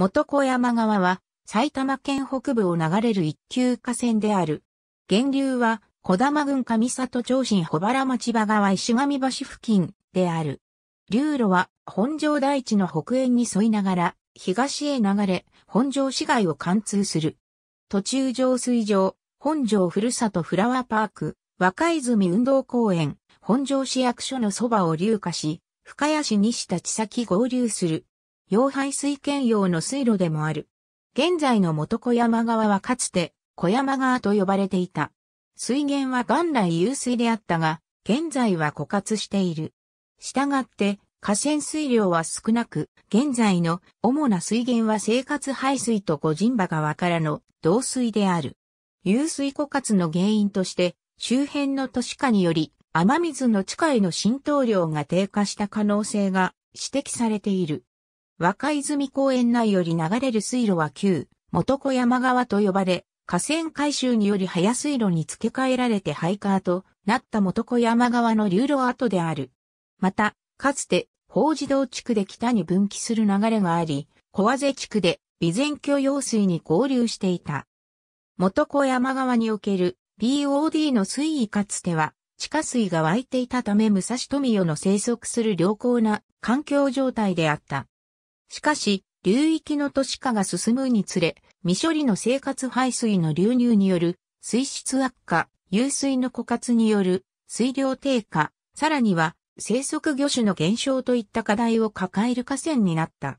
元小山川は埼玉県北部を流れる一級河川である。源流は小玉郡上里町新小原町場川石上橋付近である。流路は本庄大地の北縁に沿いながら東へ流れ本庄市街を貫通する。途中上水場、本庄ふるさとフラワーパーク、若泉運動公園、本庄市役所のそばを流下し、深谷市西田千崎合流する。洋排水圏用の水路でもある。現在の元小山川はかつて小山川と呼ばれていた。水源は元来有水であったが、現在は枯渇している。したがって、河川水量は少なく、現在の主な水源は生活排水と個人馬川からの導水である。有水枯渇の原因として、周辺の都市化により、雨水の地下への浸透量が低下した可能性が指摘されている。若泉公園内より流れる水路は旧、元小山川と呼ばれ、河川改修により早水路に付け替えられて廃川となった元小山川の流路跡である。また、かつて、法寺道地区で北に分岐する流れがあり、小和瀬地区で備前居用水に合流していた。元小山川における BOD の水位かつては地下水が湧いていたため武蔵富代の生息する良好な環境状態であった。しかし、流域の都市化が進むにつれ、未処理の生活排水の流入による水質悪化、湧水の枯渇による水量低下、さらには生息魚種の減少といった課題を抱える河川になった。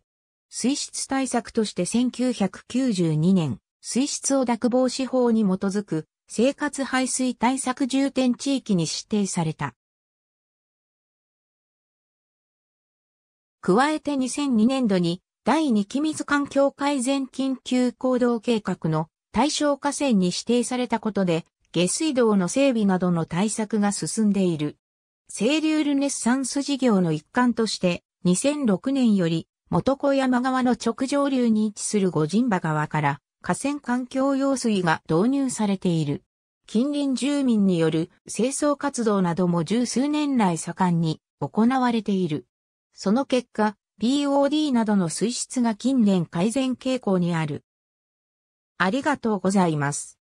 水質対策として1992年、水質を濁防止法に基づく生活排水対策重点地域に指定された。加えて2002年度に第2期密環境改善緊急行動計画の対象河川に指定されたことで、下水道の整備などの対策が進んでいる。清流ルネッサンス事業の一環として、2006年より、元小山川の直上流に位置する五人場川から、河川環境用水が導入されている。近隣住民による清掃活動なども十数年来盛んに行われている。その結果、b o d などの水質が近年改善傾向にある。ありがとうございます。